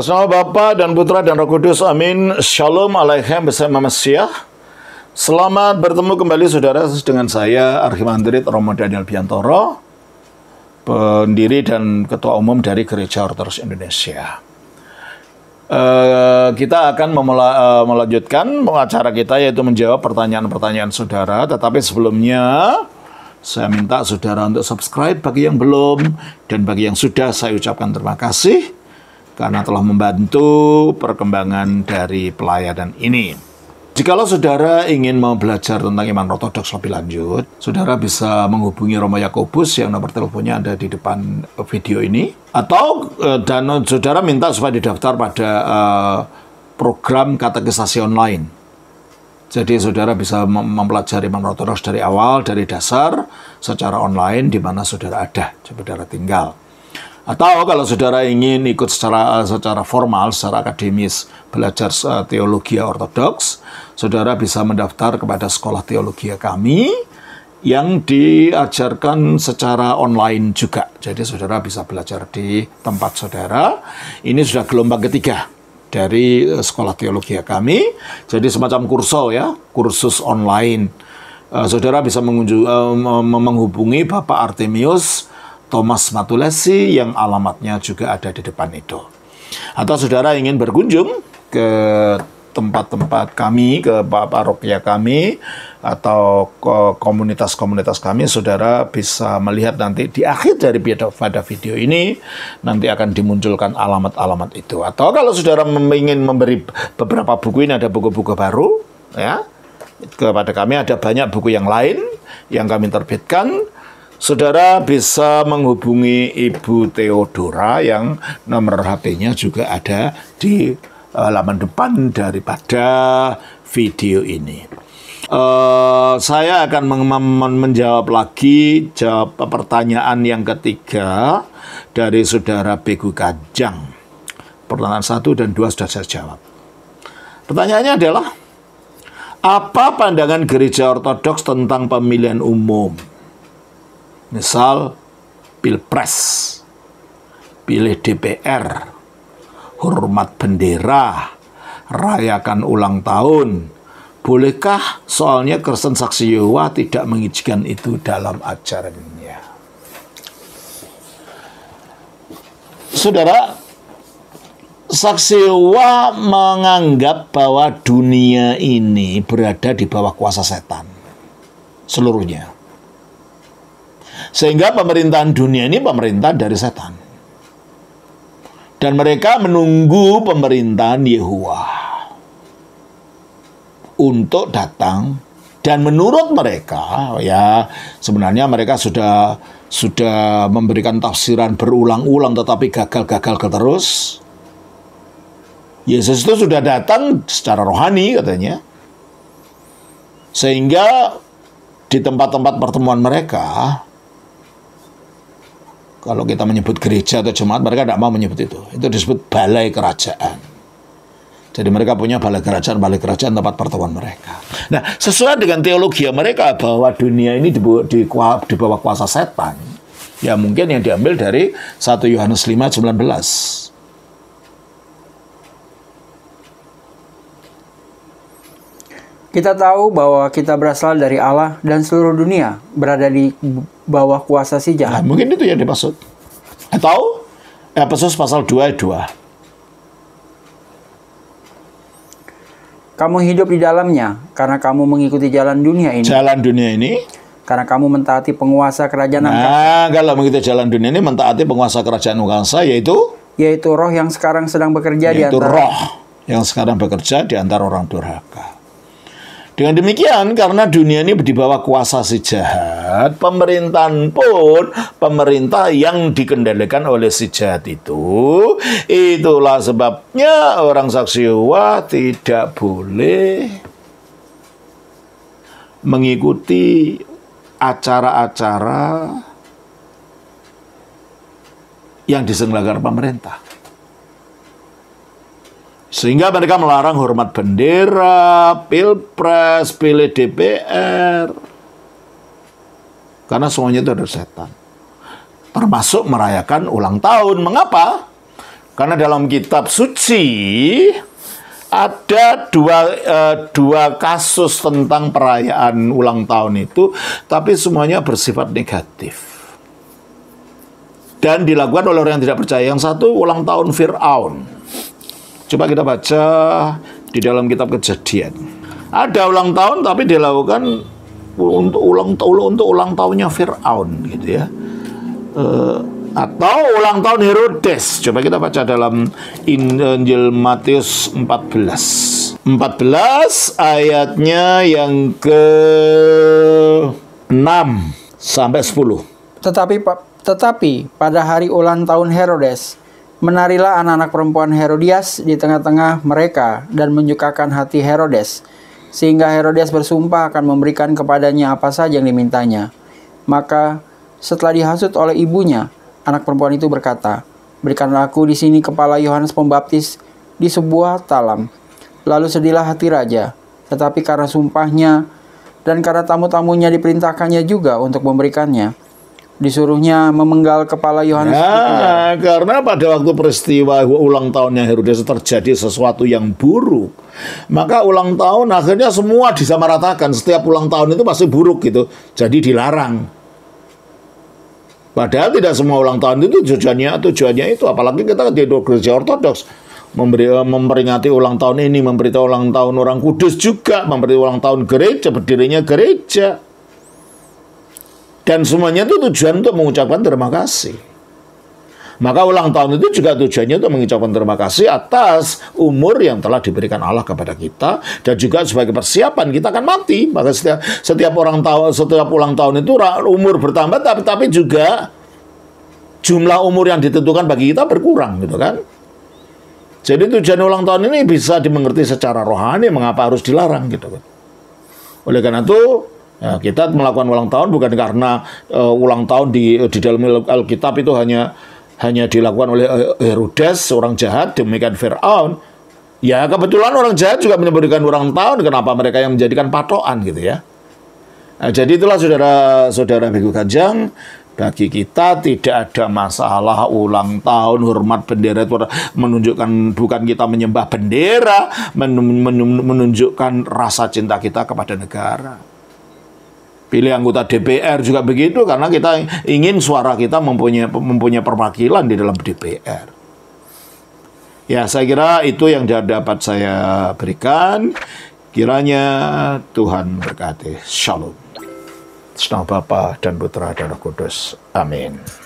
Bersama Bapak Bapa dan Putra dan Roh Kudus, amin. Shalom alaikum bersama Mesiah. Selamat bertemu kembali saudara dengan saya Arhimandrit Romo Daniel Biantoro, pendiri dan ketua umum dari Gereja Ortodoks Indonesia. Uh, kita akan memula, uh, melanjutkan acara kita yaitu menjawab pertanyaan-pertanyaan saudara. Tetapi sebelumnya saya minta saudara untuk subscribe bagi yang belum dan bagi yang sudah saya ucapkan terima kasih karena telah membantu perkembangan dari pelayanan ini. Jikalau saudara ingin mau belajar tentang iman ortodoks lebih lanjut, saudara bisa menghubungi Romo Yakobus yang nomor teleponnya ada di depan eh, video ini, atau eh, dan saudara minta supaya didaftar pada eh, program katekisasi online. Jadi saudara bisa mempelajari iman ortodoks dari awal, dari dasar, secara online di mana saudara ada, saudara tinggal. Atau kalau saudara ingin ikut secara secara formal, secara akademis, belajar eh, teologi ortodoks, saudara bisa mendaftar kepada sekolah teologi kami yang diajarkan secara online juga. Jadi saudara bisa belajar di tempat saudara. Ini sudah gelombang ketiga dari eh, sekolah teologi kami. Jadi semacam kursus ya, kursus online. Uh, saudara bisa mengunjung, uh, menghubungi Bapak Artemius Thomas Matulesi yang alamatnya juga ada di depan itu. Atau saudara ingin berkunjung ke tempat-tempat kami, ke parokia kami, atau ke komunitas-komunitas kami, saudara bisa melihat nanti di akhir dari pada video ini, nanti akan dimunculkan alamat-alamat itu. Atau kalau saudara ingin memberi beberapa buku ini, ada buku-buku baru, ya, kepada kami ada banyak buku yang lain yang kami terbitkan, Saudara bisa menghubungi Ibu Theodora yang nomor HP-nya juga ada di halaman eh, depan daripada video ini. Uh, saya akan menjawab lagi jawab pertanyaan yang ketiga dari saudara Begu Kajang. Pertanyaan satu dan dua sudah saya jawab. Pertanyaannya adalah, apa pandangan gereja ortodoks tentang pemilihan umum? Misal, pilpres, pilih DPR, hormat bendera, rayakan ulang tahun. Bolehkah soalnya Kristen Saksiyowa tidak mengizinkan itu dalam ajarannya? Saudara, Saksi Saksiwa menganggap bahwa dunia ini berada di bawah kuasa setan seluruhnya. Sehingga pemerintahan dunia ini pemerintah dari setan. Dan mereka menunggu pemerintahan Yehuwa untuk datang dan menurut mereka ya sebenarnya mereka sudah sudah memberikan tafsiran berulang-ulang tetapi gagal-gagal terus. Yesus itu sudah datang secara rohani katanya. Sehingga di tempat-tempat pertemuan mereka kalau kita menyebut gereja atau jemaat, mereka tidak mau menyebut itu. Itu disebut balai kerajaan. Jadi mereka punya balai kerajaan, balai kerajaan tempat pertemuan mereka. Nah, sesuai dengan teologi mereka bahwa dunia ini di, di, di bawah kuasa setan. Ya mungkin yang diambil dari 1 Yohanes 5, 19 Kita tahu bahwa kita berasal dari Allah dan seluruh dunia berada di bawah kuasa si jahat. Nah, mungkin itu yang dimaksud. Atau Efesus pasal 2 ayat 2. Kamu hidup di dalamnya karena kamu mengikuti jalan dunia ini. Jalan dunia ini karena kamu mentaati penguasa kerajaan nah, angkasa. Nah, kalau mengikuti jalan dunia ini mentaati penguasa kerajaan angkasa yaitu yaitu roh yang sekarang sedang bekerja di antara roh yang sekarang bekerja di antara orang durhaka. Dengan demikian, karena dunia ini di bawah kuasa si jahat, pemerintahan pun pemerintah yang dikendalikan oleh si jahat itu. Itulah sebabnya orang saksi Yehova tidak boleh mengikuti acara-acara yang diselenggarakan pemerintah. Sehingga mereka melarang hormat bendera, pilpres, pilih DPR. Karena semuanya itu ada setan. Termasuk merayakan ulang tahun. Mengapa? Karena dalam kitab suci ada dua, eh, dua kasus tentang perayaan ulang tahun itu, tapi semuanya bersifat negatif. Dan dilakukan oleh orang yang tidak percaya. Yang satu ulang tahun Fir'aun. Coba kita baca di dalam kitab kejadian. Ada ulang tahun tapi dilakukan untuk ulang tahun untuk ulang tahunnya Fir'aun gitu ya. E, atau ulang tahun Herodes. Coba kita baca dalam Injil Matius 14. 14 ayatnya yang ke 6 sampai 10. Tetapi tetapi pada hari ulang tahun Herodes, Menarilah anak-anak perempuan Herodias di tengah-tengah mereka dan menyukakan hati Herodes, sehingga Herodes bersumpah akan memberikan kepadanya apa saja yang dimintanya. Maka setelah dihasut oleh ibunya, anak perempuan itu berkata, Berikanlah aku di sini kepala Yohanes Pembaptis di sebuah talam. Lalu sedihlah hati raja, tetapi karena sumpahnya dan karena tamu-tamunya diperintahkannya juga untuk memberikannya, disuruhnya memenggal kepala Yohanes. Nah, karena pada waktu peristiwa ulang tahunnya Herodes terjadi sesuatu yang buruk. Maka ulang tahun akhirnya semua disamaratakan. Setiap ulang tahun itu pasti buruk gitu. Jadi dilarang. Padahal tidak semua ulang tahun itu tujuannya tujuannya itu apalagi kita di gereja ortodoks memberi, eh, memperingati ulang tahun ini, memberitahu ulang tahun orang kudus juga, memberi ulang tahun gereja, berdirinya gereja. Dan semuanya itu tujuan untuk mengucapkan terima kasih. Maka ulang tahun itu juga tujuannya untuk mengucapkan terima kasih atas umur yang telah diberikan Allah kepada kita dan juga sebagai persiapan kita akan mati. Maka setiap, setiap orang tahu setiap ulang tahun itu umur bertambah tapi tapi juga jumlah umur yang ditentukan bagi kita berkurang gitu kan. Jadi tujuan ulang tahun ini bisa dimengerti secara rohani mengapa harus dilarang gitu kan. Oleh karena itu Ya, kita melakukan ulang tahun bukan karena uh, ulang tahun di eh, di dalam Alkitab itu hanya hanya dilakukan oleh eh, Herodes orang jahat demikian Firaun. Ya kebetulan orang jahat juga menyebutkan ulang tahun kenapa mereka yang menjadikan patokan gitu ya. Nah, jadi itulah saudara-saudara Biku Kajang bagi kita tidak ada masalah ulang tahun hormat bendera itu menunjukkan bukan kita menyembah bendera menunjukkan rasa cinta kita kepada negara pilih anggota DPR juga begitu karena kita ingin suara kita mempunyai mempunyai perwakilan di dalam DPR. Ya, saya kira itu yang dapat saya berikan. Kiranya Tuhan berkati. Shalom. Senang Bapa dan Putra dan Roh Kudus. Amin.